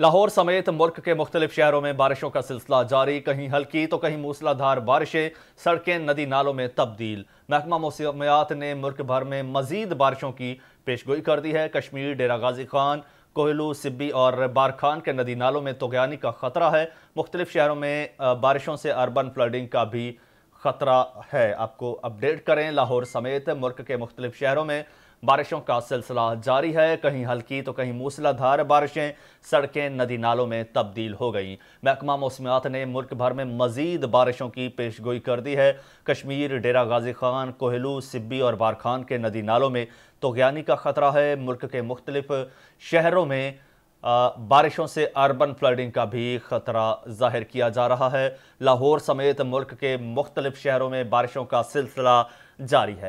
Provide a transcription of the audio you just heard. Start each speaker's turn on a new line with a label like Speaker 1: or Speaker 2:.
Speaker 1: लाहौर समेत मुल्क के मुख्तलिफ शहरों में बारिशों का सिलसिला जारी कहीं हल्की तो कहीं मूसलाधार बारिशें सड़कें नदी नालों में तब्दील महकमा मौसमियात ने मुल्क भर में मजीद बारिशों की पेशगोई कर दी है कश्मीर डेरा गाजी खान कोहलू सिब्बी और बारखान के नदी नालों में तोगयानी का खतरा है मुख्तलिफ शहरों में बारिशों से अर्बन फ्लडिंग का भी खतरा है आपको अपडेट करें लाहौर समेत मुल्क के मुख्तलिफ शहरों में बारिशों का सिलसिला जारी है कहीं हल्की तो कहीं मूसलाधार बारिशें सड़कें नदी नालों में तब्दील हो गई महकमा मौसमियात ने मुल्क भर में मजीद बारिशों की पेश गोई कर दी है कश्मीर डेरा गाजी खान कोहलू सिब्बी और बारखान के नदी नालों में तोगयानी का ख़तरा है मुल्क के मुख्तलिफ शहरों में बारिशों से अर्बन फ्लडिंग का भी खतरा जाहिर किया जा रहा है लाहौर समेत मुल्क के मुख्तलिफ शहरों में बारिशों का सिलसिला जारी है